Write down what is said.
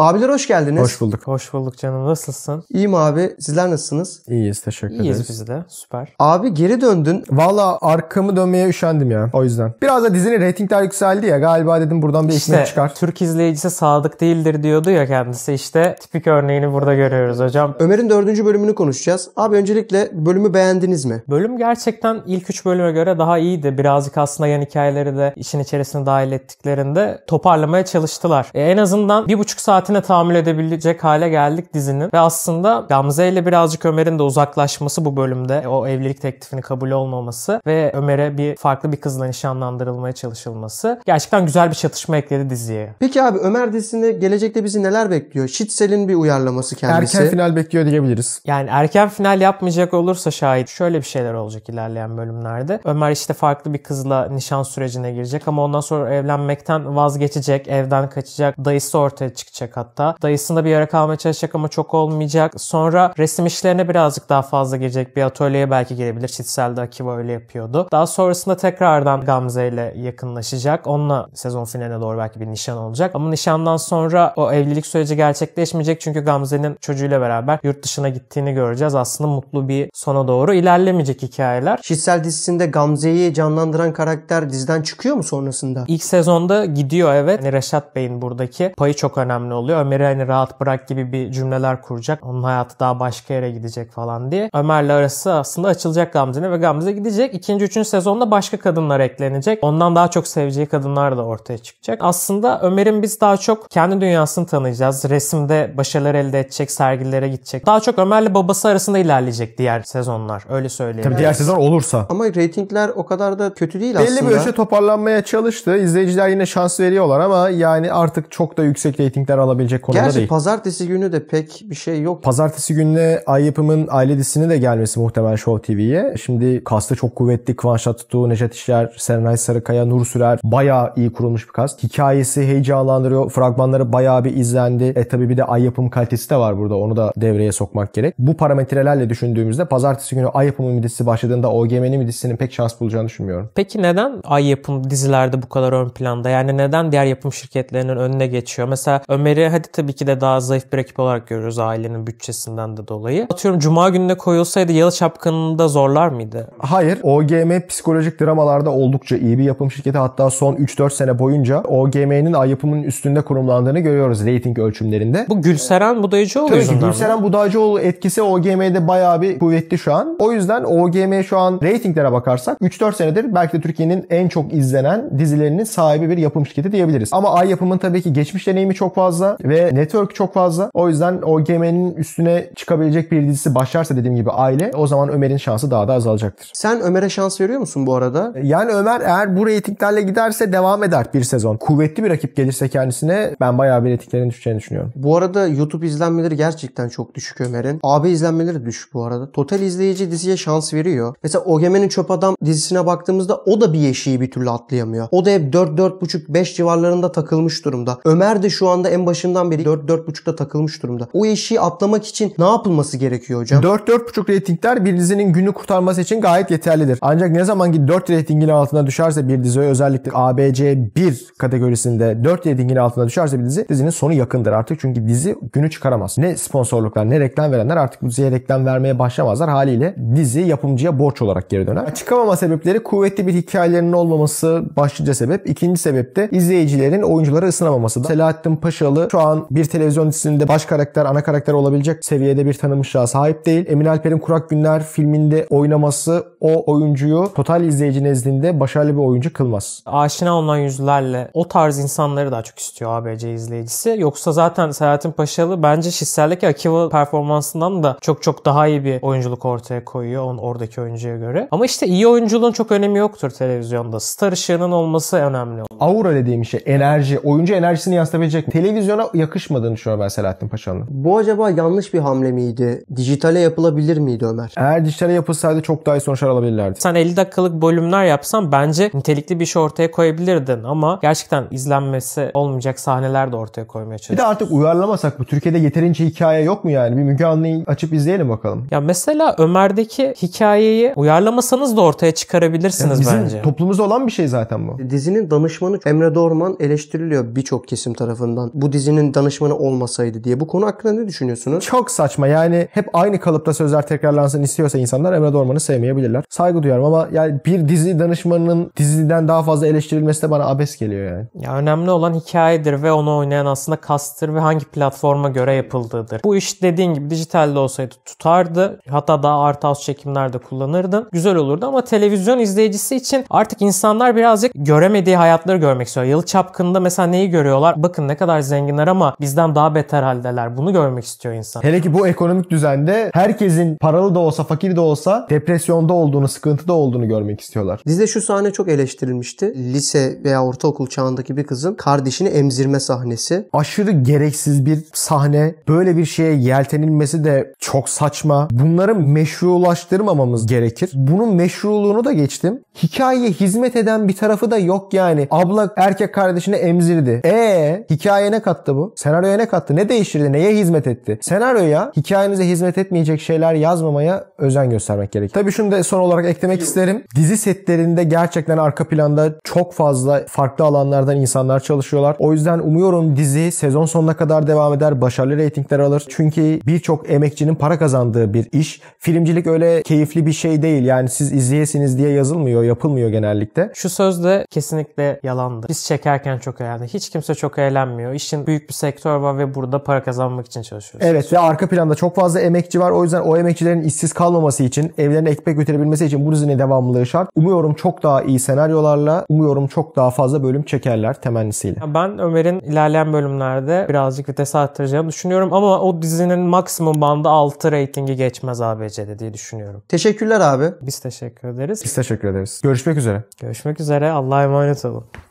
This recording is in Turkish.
Abiler hoş geldiniz. Hoş bulduk. Hoş bulduk canım. Nasılsın? İyiyim abi. Sizler nasılsınız? İyiyiz. Teşekkür İyiyiz ederiz. İyiyiz biz de. Süper. Abi geri döndün. Valla arkamı dönmeye üşendim ya. O yüzden. Biraz da dizinin reytingler yükseldi ya. Galiba dedim buradan bir işte, çıkar. Türk izleyicisi sadık değildir diyordu ya kendisi. İşte tipik örneğini burada görüyoruz hocam. Ömer'in dördüncü bölümünü konuşacağız. Abi öncelikle bölümü beğendiniz mi? Bölüm gerçekten ilk üç bölüme göre daha iyiydi. Birazcık aslında yan hikayeleri de işin içerisine dahil ettiklerinde toparlamaya çalıştılar. E, en azından bir buçuk saat saatine tahammül edebilecek hale geldik dizinin. Ve aslında Gamze ile birazcık Ömer'in de uzaklaşması bu bölümde. O evlilik teklifini kabul olmaması ve Ömer'e bir farklı bir kızla nişanlandırılmaya çalışılması. Gerçekten güzel bir çatışma ekledi diziye. Peki abi Ömer dizisinde gelecekte bizi neler bekliyor? Şitsel'in bir uyarlaması kendisi. Erken final bekliyor diyebiliriz. Yani erken final yapmayacak olursa şahit şöyle bir şeyler olacak ilerleyen bölümlerde. Ömer işte farklı bir kızla nişan sürecine girecek ama ondan sonra evlenmekten vazgeçecek, evden kaçacak, dayısı ortaya çıkacak hatta. Dayısında bir yere kalmaya çalışacak ama çok olmayacak. Sonra resim işlerine birazcık daha fazla girecek bir atölyeye belki gelebilir. Çitsel'de Akiva öyle yapıyordu. Daha sonrasında tekrardan Gamze ile yakınlaşacak. Onunla sezon finaline doğru belki bir nişan olacak. Ama nişandan sonra o evlilik süreci gerçekleşmeyecek. Çünkü Gamze'nin çocuğuyla beraber yurt dışına gittiğini göreceğiz. Aslında mutlu bir sona doğru ilerlemeyecek hikayeler. Çitsel dizisinde Gamze'yi canlandıran karakter diziden çıkıyor mu sonrasında? İlk sezonda gidiyor evet. Hani Reşat Bey'in buradaki payı çok önemli alıyor. Ömer'i hani rahat bırak gibi bir cümleler kuracak. Onun hayatı daha başka yere gidecek falan diye. Ömer'le arası aslında açılacak Gamze'ne ve Gamze gidecek. İkinci, üçüncü sezonda başka kadınlar eklenecek. Ondan daha çok seveceği kadınlar da ortaya çıkacak. Aslında Ömer'in biz daha çok kendi dünyasını tanıyacağız. Resimde başarılar elde edecek, sergilere gidecek. Daha çok Ömer'le babası arasında ilerleyecek diğer sezonlar. Öyle söyleyeyim. Tabii diğer sezon olursa. Ama reytingler o kadar da kötü değil Belli aslında. Belli bir ölçüde toparlanmaya çalıştı. İzleyiciler yine şans veriyorlar ama yani artık çok da yüksek reytingler alamıyor alabilecek konumda Gerçi değil. Gerçi pazartesi günü de pek bir şey yok. Pazartesi gününe Ay Yapım'ın aile dizisini de gelmesi muhtemel Show TV'ye. Şimdi kasta çok kuvvetli. Kıvanç Tatlıtuğ, Neşet İşler, Serenay Sarıkaya, Nur Sürer. Bayağı iyi kurulmuş bir kast. Hikayesi heyecanlandırıyor. Fragmanları bayağı bir izlendi. E tabi bir de Ay Yapım kalitesi de var burada. Onu da devreye sokmak gerek. Bu parametrelerle düşündüğümüzde pazartesi günü Ay Yapım'ın dizisi başladığında OGM'nin dizisinin pek şans bulacağını düşünmüyorum. Peki neden Ay Yapım dizilerde bu kadar ön planda? Yani neden diğer yapım şirketlerinin önüne geçiyor? Mesela Ömer hadi tabii ki de daha zayıf bir ekip olarak görüyoruz ailenin bütçesinden de dolayı. Atıyorum Cuma gününe koyulsaydı Yalı Çapkını'nı zorlar mıydı? Hayır. OGM psikolojik dramalarda oldukça iyi bir yapım şirketi. Hatta son 3-4 sene boyunca OGM'nin ay yapımının üstünde kurumlandığını görüyoruz reyting ölçümlerinde. Bu Gülseren Budayıcıoğlu Tabii yüzünden Gülseren mi? Budayıcıoğlu etkisi OGM'de bayağı bir kuvvetli şu an. O yüzden OGM şu an reytinglere bakarsak 3-4 senedir belki de Türkiye'nin en çok izlenen dizilerinin sahibi bir yapım şirketi diyebiliriz. Ama ay yapımın tabii ki geçmiş deneyimi çok fazla fazla ve network çok fazla. O yüzden OGM'nin üstüne çıkabilecek bir dizisi başlarsa dediğim gibi aile o zaman Ömer'in şansı daha da azalacaktır. Sen Ömer'e şans veriyor musun bu arada? E, yani Ömer eğer bu reytinglerle giderse devam eder bir sezon. Kuvvetli bir rakip gelirse kendisine ben bayağı bir reytinglerin düşeceğini düşünüyorum. Bu arada YouTube izlenmeleri gerçekten çok düşük Ömer'in. AB izlenmeleri düşük bu arada. Total izleyici diziye şans veriyor. Mesela OGM'nin Çöp Adam dizisine baktığımızda o da bir yeşiği bir türlü atlayamıyor. O da hep 4-4,5-5 civarlarında takılmış durumda. Ömer de şu anda en başı başından beri 4-4.5'da takılmış durumda. O eşiği atlamak için ne yapılması gerekiyor hocam? 4-4.5 reytingler bir dizinin günü kurtarması için gayet yeterlidir. Ancak ne zaman ki 4 reytingin altına düşerse bir dizi özellikle ABC1 kategorisinde 4 reytingin altına düşerse bir dizi dizinin sonu yakındır artık. Çünkü dizi günü çıkaramaz. Ne sponsorluklar ne reklam verenler artık bu diziye reklam vermeye başlamazlar. Haliyle dizi yapımcıya borç olarak geri döner. Çıkamama sebepleri kuvvetli bir hikayelerinin olmaması başlıca sebep. İkinci sebep de izleyicilerin oyunculara ısınamaması. Selahattin Paşalı şu an bir televizyon dizisinde baş karakter, ana karakter olabilecek seviyede bir tanınmışlığa sahip değil. Emin Alper'in Kurak Günler filminde oynaması o oyuncuyu total izleyici nezdinde başarılı bir oyuncu kılmaz. Aşina olan yüzlerle o tarz insanları daha çok istiyor ABC izleyicisi. Yoksa zaten Selahattin Paşalı bence Şişsel'deki Akiva performansından da çok çok daha iyi bir oyunculuk ortaya koyuyor onun oradaki oyuncuya göre. Ama işte iyi oyunculuğun çok önemi yoktur televizyonda. Star ışığının olması önemli. Aura dediğim şey enerji. Oyuncu enerjisini yansıtabilecek. Televizyon sana yakışmadığını düşünüyorum ben Selahattin Paşa'nın. Bu acaba yanlış bir hamle miydi? Dijitale yapılabilir miydi Ömer? Eğer dijitale yapılsaydı çok daha iyi sonuçlar alabilirlerdi. Sen 50 dakikalık bölümler yapsan bence nitelikli bir şey ortaya koyabilirdin ama gerçekten izlenmesi olmayacak sahneler de ortaya koymaya çalışıyorsun. Bir de artık uyarlamasak bu Türkiye'de yeterince hikaye yok mu yani? Bir Müge Anlı'yı açıp izleyelim bakalım. Ya mesela Ömer'deki hikayeyi uyarlamasanız da ortaya çıkarabilirsiniz yani bizim bence. Bizim olan bir şey zaten bu. Dizinin danışmanı Emre Dorman eleştiriliyor birçok kesim tarafından. Bu dizinin birinin danışmanı olmasaydı diye. Bu konu hakkında ne düşünüyorsunuz? Çok saçma yani hep aynı kalıpta sözler tekrarlansın istiyorsa insanlar Emre Dorman'ı sevmeyebilirler. Saygı duyarım ama yani bir dizi danışmanının diziden daha fazla eleştirilmesi de bana abes geliyor yani. Ya önemli olan hikayedir ve onu oynayan aslında kastır ve hangi platforma göre yapıldığıdır. Bu iş dediğin gibi dijitalde olsaydı tutardı. Hatta daha art house çekimlerde kullanırdın. Güzel olurdu ama televizyon izleyicisi için artık insanlar birazcık göremediği hayatları görmek istiyor. Yıl Çapkın'da mesela neyi görüyorlar? Bakın ne kadar zengin zenginler ama bizden daha beter haldeler. Bunu görmek istiyor insan. Hele ki bu ekonomik düzende herkesin paralı da olsa fakir de olsa depresyonda olduğunu, sıkıntıda olduğunu görmek istiyorlar. Bizde şu sahne çok eleştirilmişti. Lise veya ortaokul çağındaki bir kızın kardeşini emzirme sahnesi. Aşırı gereksiz bir sahne. Böyle bir şeye yeltenilmesi de çok saçma. Bunları meşrulaştırmamamız gerekir. Bunun meşruluğunu da geçtim. Hikayeye hizmet eden bir tarafı da yok yani. Abla erkek kardeşini emzirdi. E hikaye ne kat kattı bu? Senaryoya ne kattı? Ne değiştirdi? Neye hizmet etti? Senaryoya hikayenize hizmet etmeyecek şeyler yazmamaya özen göstermek gerekir. Tabii şunu da son olarak eklemek isterim. Dizi setlerinde gerçekten arka planda çok fazla farklı alanlardan insanlar çalışıyorlar. O yüzden umuyorum dizi sezon sonuna kadar devam eder. Başarılı reytingler alır. Çünkü birçok emekçinin para kazandığı bir iş. Filmcilik öyle keyifli bir şey değil. Yani siz izleyesiniz diye yazılmıyor, yapılmıyor genellikle. Şu söz de kesinlikle yalandı. Biz çekerken çok eğlendi. Hiç kimse çok eğlenmiyor. İşin büyük bir sektör var ve burada para kazanmak için çalışıyoruz. Evet ve arka planda çok fazla emekçi var. O yüzden o emekçilerin işsiz kalmaması için, evlerine ekmek götürebilmesi için bu dizinin devamlılığı şart. Umuyorum çok daha iyi senaryolarla, umuyorum çok daha fazla bölüm çekerler temennisiyle. Ben Ömer'in ilerleyen bölümlerde birazcık vites arttıracağını düşünüyorum ama o dizinin maksimum bandı 6 reytingi geçmez ABC'de diye düşünüyorum. Teşekkürler abi. Biz teşekkür ederiz. Biz teşekkür ederiz. Görüşmek üzere. Görüşmek üzere. Allah'a emanet olun.